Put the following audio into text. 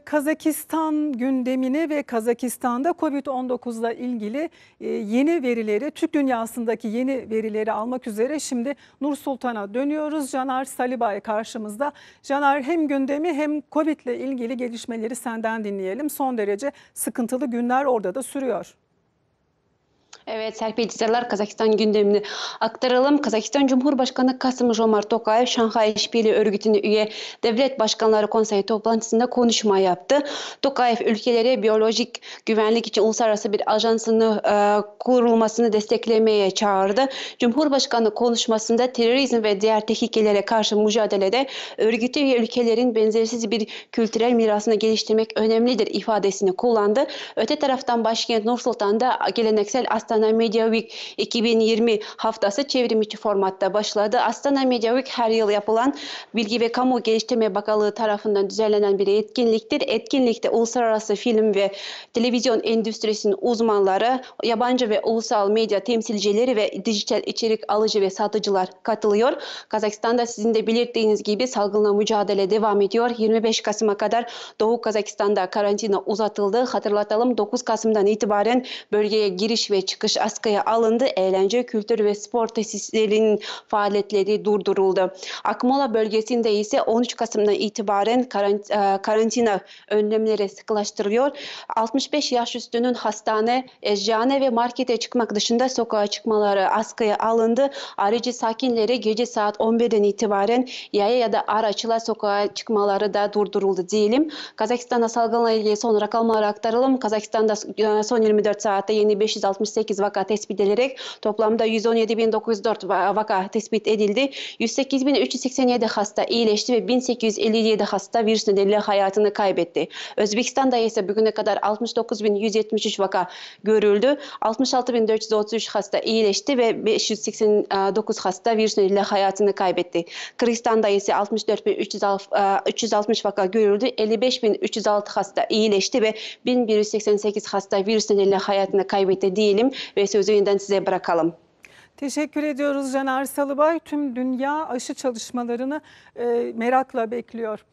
Kazakistan gündemini ve Kazakistan'da Covid-19 ile ilgili e, yeni verileri, Türk dünyasındaki yeni verileri almak üzere şimdi Nur Sultan'a dönüyoruz. Caner Salibay karşımızda. Caner hem gündemi hem Covid ile ilgili gelişmeleri senden dinleyelim. Son derece sıkıntılı günler orada da sürüyor. Evet Serpil Cizarlar Kazakistan gündemini aktaralım. Kazakistan Cumhurbaşkanı Kasım Jomart Tokayev Şanghay İşbirliği Örgütü'nün üye devlet başkanları konseyi toplantısında konuşma yaptı. Tokayev ülkelere biyolojik güvenlik için uluslararası bir ajansını e, kurulmasını desteklemeye çağırdı. Cumhurbaşkanı konuşmasında terörizm ve diğer tehlikelere karşı mücadelede örgütü ve ülkelerin benzersiz bir kültürel mirasını geliştirmek önemlidir ifadesini kullandı. Öte taraftan başkent Nur Sultan'da geleneksel Aslan Astana Media Week 2020 haftası çevrimiçi formatta başladı. Astana Media Week her yıl yapılan Bilgi ve Kamu Geliştirme Bakanlığı tarafından düzenlenen bir etkinliktir. Etkinlikte uluslararası film ve televizyon endüstrisinin uzmanları, yabancı ve ulusal medya temsilcileri ve dijital içerik alıcı ve satıcılar katılıyor. Kazakistan'da sizin de belirttiğiniz gibi salgınla mücadele devam ediyor. 25 Kasım'a kadar Doğu Kazakistan'da karantina uzatıldı. Hatırlatalım 9 Kasım'dan itibaren bölgeye giriş ve çıkış çıkış askıya alındı. Eğlence, kültür ve spor tesislerinin faaliyetleri durduruldu. Akmola bölgesinde ise 13 Kasım'dan itibaren e, karantina önlemleri sıkılaştırılıyor. 65 yaş üstünün hastane, eczane ve markete çıkmak dışında sokağa çıkmaları askıya alındı. Ayrıca sakinlere gece saat 11'den itibaren yaya ya da araçla sokağa çıkmaları da durduruldu diyelim. Kazakistan'da salgınla ilgili son rakamları aktaralım. Kazakistan'da e, son 24 saatte yeni 568 108 vaka tespit edilerek toplamda 117.904 vaka tespit edildi. 108.387 hasta iyileşti ve 1857 hasta virüs nedeniyle hayatını kaybetti. Özbekistan'da ise bugüne kadar 69.173 vaka görüldü. 66.433 hasta iyileşti ve 589 hasta virüs nedeniyle hayatını kaybetti. Kırgızistan'da ise 64.360 e, vaka görüldü. 55.306 hasta iyileşti ve 1188 hasta virüs nedeniyle hayatını kaybetti diyelim ve sözü yeniden size bırakalım. Teşekkür ediyoruz Caner Salıbay. Tüm dünya aşı çalışmalarını e, merakla bekliyor.